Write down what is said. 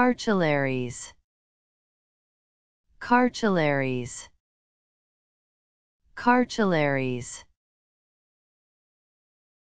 Cartilaries Cartilaries Cartilaries